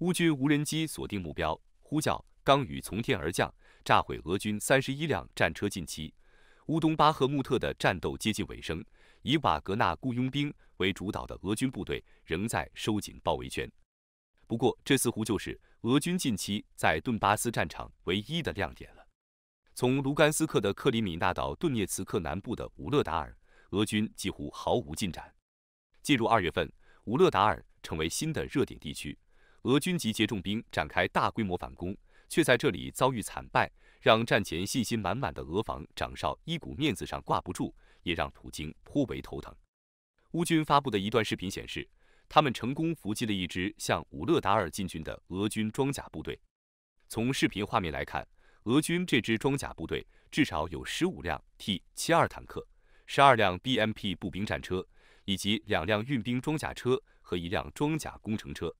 乌军无人机锁定目标，呼叫钢雨从天而降，炸毁俄军三十一辆战车。近期，乌东巴赫穆特的战斗接近尾声，以瓦格纳雇佣兵为主导的俄军部队仍在收紧包围圈。不过，这似乎就是俄军近期在顿巴斯战场唯一的亮点了。从卢甘斯克的克里米纳到顿涅茨克南部的武勒达尔，俄军几乎毫无进展。进入二月份，武勒达尔成为新的热点地区。俄军集结重兵展开大规模反攻，却在这里遭遇惨败，让战前信心满满的俄防长绍伊古面子上挂不住，也让普京颇为头疼。乌军发布的一段视频显示，他们成功伏击了一支向武勒达尔进军的俄军装甲部队。从视频画面来看，俄军这支装甲部队至少有十五辆 T 七二坦克、十二辆 BMP 步兵战车，以及两辆运兵装甲车和一辆装甲工程车。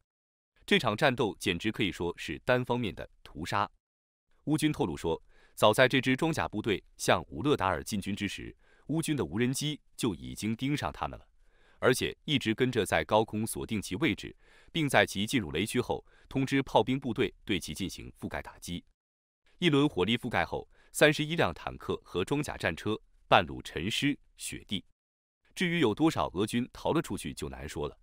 这场战斗简直可以说是单方面的屠杀。乌军透露说，早在这支装甲部队向武勒达尔进军之时，乌军的无人机就已经盯上他们了，而且一直跟着在高空锁定其位置，并在其进入雷区后通知炮兵部队对其进行覆盖打击。一轮火力覆盖后，三十一辆坦克和装甲战车半路沉尸雪地。至于有多少俄军逃了出去，就难说了。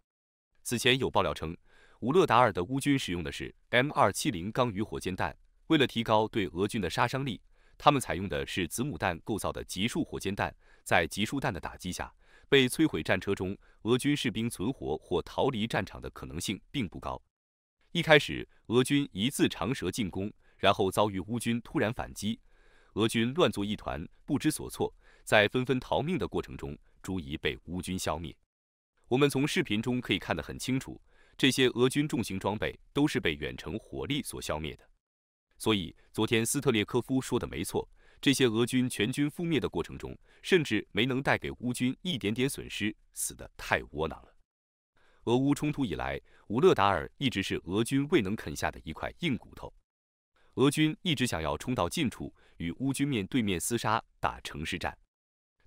此前有爆料称。武勒达尔的乌军使用的是 M270 钢鱼火箭弹，为了提高对俄军的杀伤力，他们采用的是子母弹构造的集束火箭弹。在集束弹的打击下，被摧毁战车中俄军士兵存活或逃离战场的可能性并不高。一开始，俄军一字长蛇进攻，然后遭遇乌军突然反击，俄军乱作一团，不知所措，在纷纷逃命的过程中，逐一被乌军消灭。我们从视频中可以看得很清楚。这些俄军重型装备都是被远程火力所消灭的，所以昨天斯特列科夫说的没错，这些俄军全军覆灭的过程中，甚至没能带给乌军一点点损失，死得太窝囊了。俄乌冲突以来，乌勒达尔一直是俄军未能啃下的一块硬骨头，俄军一直想要冲到近处与乌军面对面厮杀，打城市战。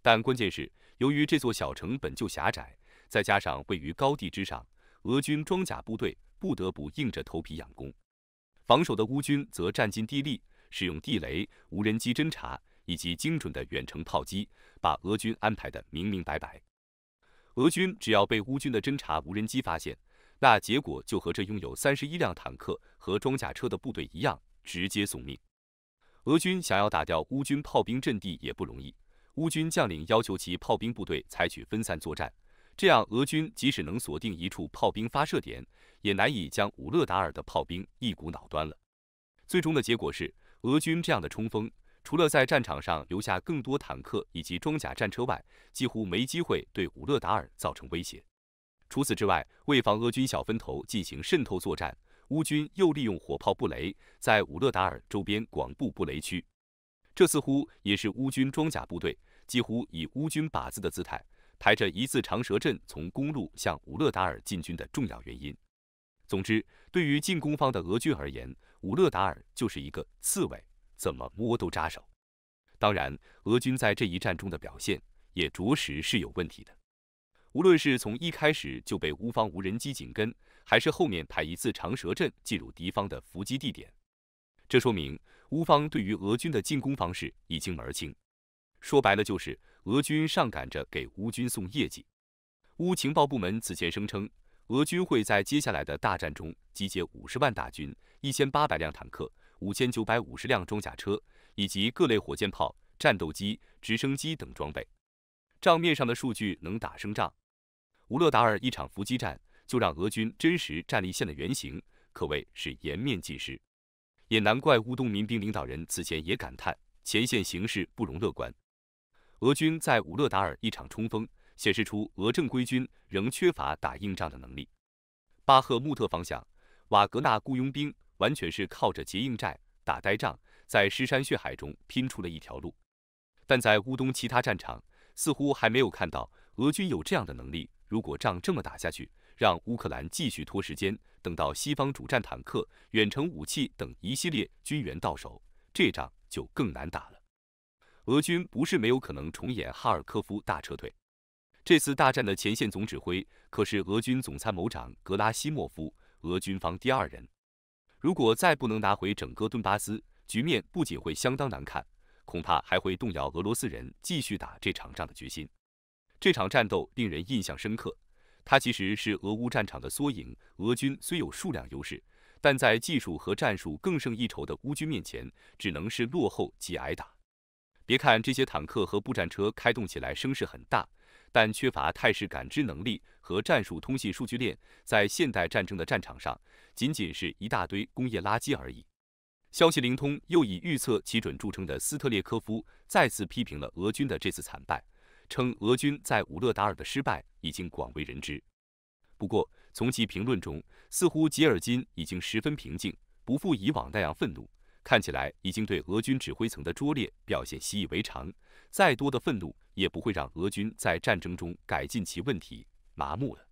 但关键是，由于这座小城本就狭窄，再加上位于高地之上。俄军装甲部队不得不硬着头皮养攻，防守的乌军则占尽地利，使用地雷、无人机侦察以及精准的远程炮击，把俄军安排的明明白白。俄军只要被乌军的侦察无人机发现，那结果就和这拥有三十一辆坦克和装甲车的部队一样，直接送命。俄军想要打掉乌军炮兵阵地也不容易，乌军将领要求其炮兵部队采取分散作战。这样，俄军即使能锁定一处炮兵发射点，也难以将武勒达尔的炮兵一股脑端了。最终的结果是，俄军这样的冲锋，除了在战场上留下更多坦克以及装甲战车外，几乎没机会对武勒达尔造成威胁。除此之外，为防俄军小分头进行渗透作战，乌军又利用火炮布雷，在武勒达尔周边广布布雷区。这似乎也是乌军装甲部队几乎以乌军靶子的姿态。排着一字长蛇阵从公路向武勒达尔进军的重要原因。总之，对于进攻方的俄军而言，武勒达尔就是一个刺猬，怎么摸都扎手。当然，俄军在这一战中的表现也着实是有问题的。无论是从一开始就被乌方无人机紧跟，还是后面排一字长蛇阵进入敌方的伏击地点，这说明乌方对于俄军的进攻方式已经门儿清。说白了就是。俄军上赶着给乌军送业绩。乌情报部门此前声称，俄军会在接下来的大战中集结五十万大军、一千八百辆坦克、五千九百五十辆装甲车以及各类火箭炮、战斗机、直升机等装备。账面上的数据能打胜仗？乌勒达尔一场伏击战就让俄军真实战力线的原型可谓是颜面尽失。也难怪乌东民兵领导人此前也感叹，前线形势不容乐观。俄军在武勒达尔一场冲锋，显示出俄正规军仍缺乏打硬仗的能力。巴赫穆特方向，瓦格纳雇佣兵完全是靠着结硬寨、打呆仗，在尸山血海中拼出了一条路。但在乌东其他战场，似乎还没有看到俄军有这样的能力。如果仗这么打下去，让乌克兰继续拖时间，等到西方主战坦克、远程武器等一系列军援到手，这仗就更难打了。俄军不是没有可能重演哈尔科夫大撤退。这次大战的前线总指挥可是俄军总参谋长格拉西莫夫，俄军方第二人。如果再不能拿回整个顿巴斯，局面不仅会相当难看，恐怕还会动摇俄罗斯人继续打这场仗的决心。这场战斗令人印象深刻，它其实是俄乌战场的缩影。俄军虽有数量优势，但在技术和战术更胜一筹的乌军面前，只能是落后及挨打。别看这些坦克和步战车开动起来声势很大，但缺乏态势感知能力和战术通信数据链，在现代战争的战场上，仅仅是一大堆工业垃圾而已。消息灵通又以预测基准著称的斯特列科夫再次批评了俄军的这次惨败，称俄军在武勒达尔的失败已经广为人知。不过，从其评论中，似乎吉尔金已经十分平静，不复以往那样愤怒。看起来已经对俄军指挥层的拙劣表现习以为常，再多的愤怒也不会让俄军在战争中改进其问题麻木了。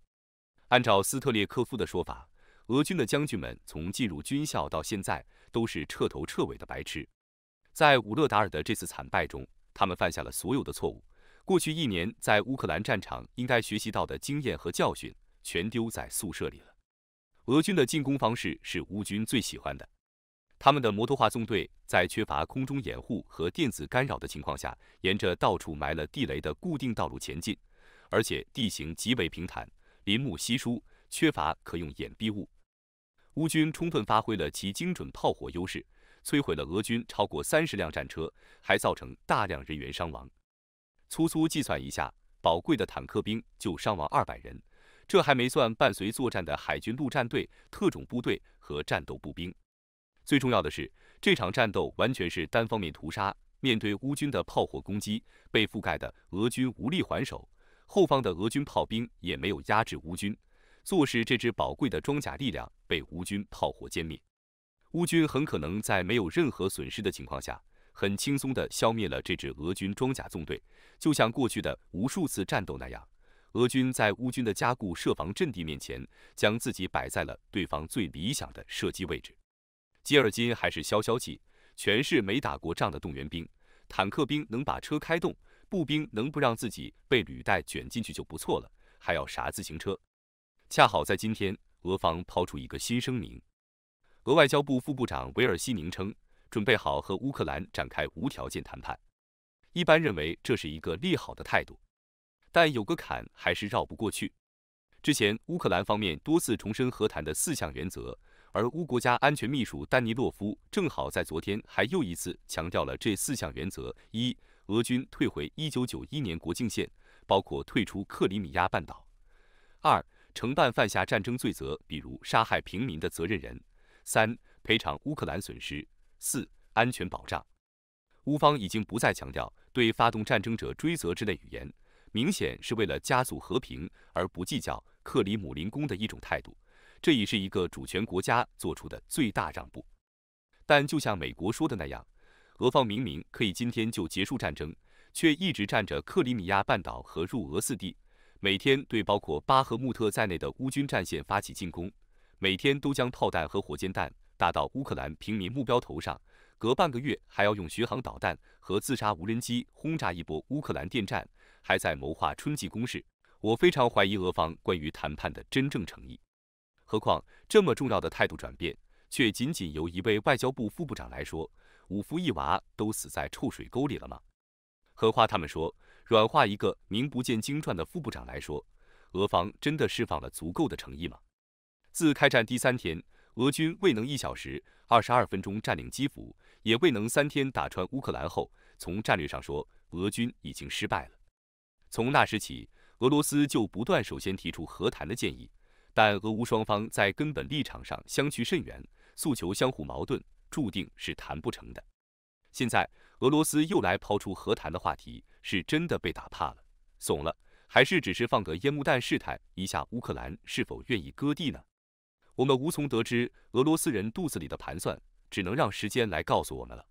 按照斯特列科夫的说法，俄军的将军们从进入军校到现在都是彻头彻尾的白痴。在武勒达尔的这次惨败中，他们犯下了所有的错误。过去一年在乌克兰战场应该学习到的经验和教训全丢在宿舍里了。俄军的进攻方式是乌军最喜欢的。他们的摩托化纵队在缺乏空中掩护和电子干扰的情况下，沿着到处埋了地雷的固定道路前进，而且地形极为平坦，林木稀疏，缺乏可用掩蔽物。乌军充分发挥了其精准炮火优势，摧毁了俄军超过三十辆战车，还造成大量人员伤亡。粗粗计算一下，宝贵的坦克兵就伤亡二百人，这还没算伴随作战的海军陆战队、特种部队和战斗步兵。最重要的是，这场战斗完全是单方面屠杀。面对乌军的炮火攻击，被覆盖的俄军无力还手，后方的俄军炮兵也没有压制乌军，坐视这支宝贵的装甲力量被乌军炮火歼灭。乌军很可能在没有任何损失的情况下，很轻松地消灭了这支俄军装甲纵队。就像过去的无数次战斗那样，俄军在乌军的加固设防阵地面前，将自己摆在了对方最理想的射击位置。吉尔金还是消消气，全是没打过仗的动员兵，坦克兵能把车开动，步兵能不让自己被履带卷进去就不错了，还要啥自行车？恰好在今天，俄方抛出一个新声明，俄外交部副部长维尔西宁称，准备好和乌克兰展开无条件谈判。一般认为这是一个利好的态度，但有个坎还是绕不过去，之前乌克兰方面多次重申和谈的四项原则。而乌国家安全秘书丹尼洛夫正好在昨天还又一次强调了这四项原则：一、俄军退回一九九一年国境线，包括退出克里米亚半岛；二、承办犯下战争罪责，比如杀害平民的责任人；三、赔偿乌克兰损失；四、安全保障。乌方已经不再强调对发动战争者追责之类语言，明显是为了加速和平，而不计较克里姆林宫的一种态度。这已是一个主权国家做出的最大让步，但就像美国说的那样，俄方明明可以今天就结束战争，却一直占着克里米亚半岛和入俄四地，每天对包括巴赫穆特在内的乌军战线发起进攻，每天都将炮弹和火箭弹打到乌克兰平民目标头上，隔半个月还要用巡航导弹和自杀无人机轰炸一波乌克兰电站，还在谋划春季攻势。我非常怀疑俄方关于谈判的真正诚意。何况这么重要的态度转变，却仅仅由一位外交部副部长来说，五夫一娃都死在臭水沟里了吗？何况他们说软化一个名不见经传的副部长来说，俄方真的释放了足够的诚意吗？自开战第三天，俄军未能一小时二十二分钟占领基辅，也未能三天打穿乌克兰后，从战略上说，俄军已经失败了。从那时起，俄罗斯就不断首先提出和谈的建议。但俄乌双方在根本立场上相去甚远，诉求相互矛盾，注定是谈不成的。现在俄罗斯又来抛出和谈的话题，是真的被打怕了、怂了，还是只是放个烟幕弹试探一下乌克兰是否愿意割地呢？我们无从得知俄罗斯人肚子里的盘算，只能让时间来告诉我们了。